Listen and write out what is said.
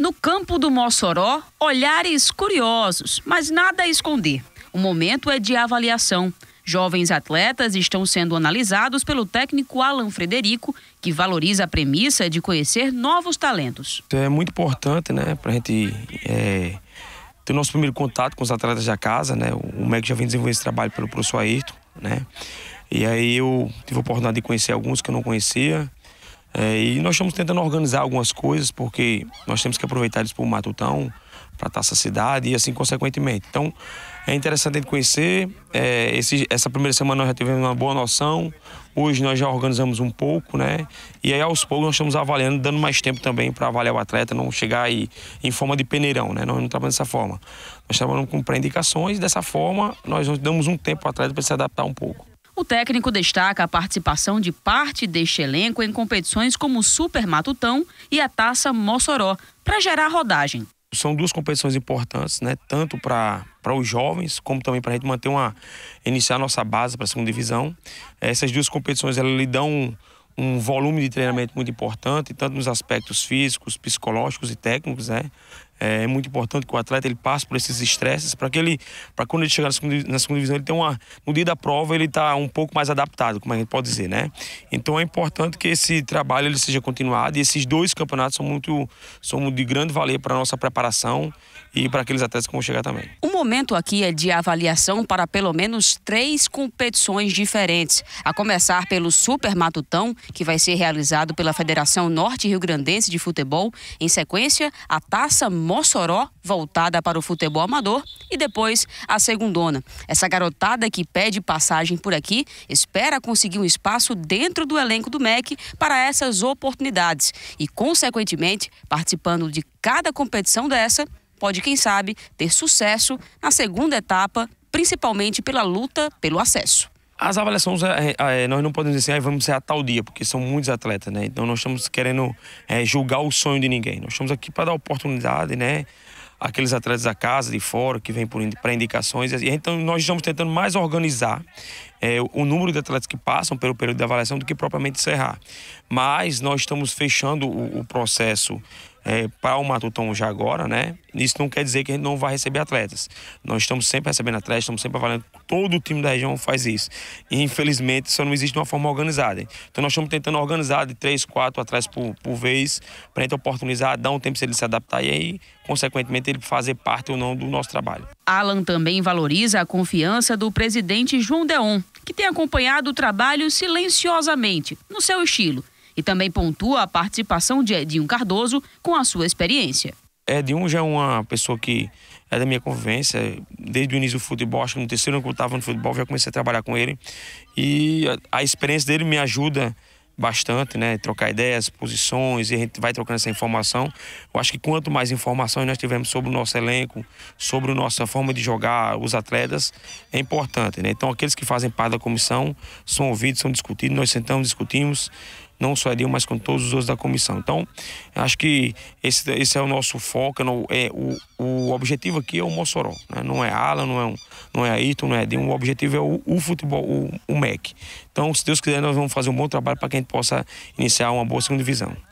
No campo do Mossoró, olhares curiosos, mas nada a esconder. O momento é de avaliação. Jovens atletas estão sendo analisados pelo técnico Alan Frederico, que valoriza a premissa de conhecer novos talentos. Então, é muito importante, né, para a gente é, ter o nosso primeiro contato com os atletas da casa, né? O MEC já vem desenvolvendo esse trabalho pelo professor Ayrton, né? E aí eu tive a oportunidade de conhecer alguns que eu não conhecia, é, e nós estamos tentando organizar algumas coisas, porque nós temos que aproveitar isso para o Matutão, para a Taça Cidade e assim consequentemente. Então, é interessante a gente conhecer. É, esse, essa primeira semana nós já tivemos uma boa noção, hoje nós já organizamos um pouco, né? E aí, aos poucos, nós estamos avaliando, dando mais tempo também para avaliar o atleta, não chegar aí em forma de peneirão, né? Nós não trabalhamos dessa forma. Nós trabalhamos com pré-indicações, dessa forma, nós damos um tempo para o atleta para se adaptar um pouco. O técnico destaca a participação de parte deste elenco em competições como o Super Matutão e a Taça Mossoró, para gerar rodagem. São duas competições importantes, né? tanto para os jovens, como também para a gente manter uma. iniciar nossa base para a segunda divisão. Essas duas competições elas lhe dão um, um volume de treinamento muito importante, tanto nos aspectos físicos, psicológicos e técnicos, né? É, é muito importante que o atleta ele passe por esses estresses para que ele, para quando ele chegar na segunda, na segunda, divisão, ele tenha uma, no dia da prova ele está um pouco mais adaptado, como a gente pode dizer, né? Então é importante que esse trabalho ele seja continuado e esses dois campeonatos são muito, são de grande valer para nossa preparação e para aqueles atletas que vão chegar também. O momento aqui é de avaliação para pelo menos três competições diferentes, a começar pelo Super Matutão, que vai ser realizado pela Federação Norte Rio Grandense de Futebol, em sequência a Taça Mossoró, voltada para o futebol amador, e depois a segundona. Essa garotada que pede passagem por aqui espera conseguir um espaço dentro do elenco do MEC para essas oportunidades e, consequentemente, participando de cada competição dessa, pode, quem sabe, ter sucesso na segunda etapa, principalmente pela luta pelo acesso. As avaliações, é, é, é, nós não podemos dizer assim, vamos ser a tal dia, porque são muitos atletas, né? Então nós estamos querendo é, julgar o sonho de ninguém. Nós estamos aqui para dar oportunidade, né? Aqueles atletas da casa, de fora, que vêm para indicações. Assim, então nós estamos tentando mais organizar o número de atletas que passam pelo período de avaliação do que propriamente encerrar. Mas nós estamos fechando o, o processo é, para o Matutão já agora, né? Isso não quer dizer que a gente não vai receber atletas. Nós estamos sempre recebendo atletas, estamos sempre avaliando. Todo o time da região faz isso. E infelizmente isso não existe de uma forma organizada. Então nós estamos tentando organizar de três, quatro atletas por, por vez, para a gente oportunizar, dar um tempo para ele se adaptar e aí, consequentemente, ele fazer parte ou não do nosso trabalho. Alan também valoriza a confiança do presidente João Deon, que tem acompanhado o trabalho silenciosamente, no seu estilo e também pontua a participação de Edinho Cardoso com a sua experiência. Edinho já é uma pessoa que é da minha convivência, desde o início do futebol, acho que no terceiro ano que eu estava no futebol, já comecei a trabalhar com ele. E a, experiência dele me ajuda bastante, né? Trocar ideias, posições, e a gente vai trocando essa informação. Eu acho que quanto mais informações nós tivermos sobre o nosso elenco, sobre a nossa forma de jogar, os atletas, é importante, né? Então, aqueles que fazem parte da comissão são ouvidos, são discutidos, nós sentamos, discutimos não só é Edinho, mas com todos os outros da comissão. Então, acho que esse, esse é o nosso foco, é não, é, o, o objetivo aqui é o Mossoró, né? não é Alan, não é, um, não é Ayrton, não é Edinho, o objetivo é o, o futebol, o, o MEC. Então, se Deus quiser, nós vamos fazer um bom trabalho para que a gente possa iniciar uma boa segunda divisão.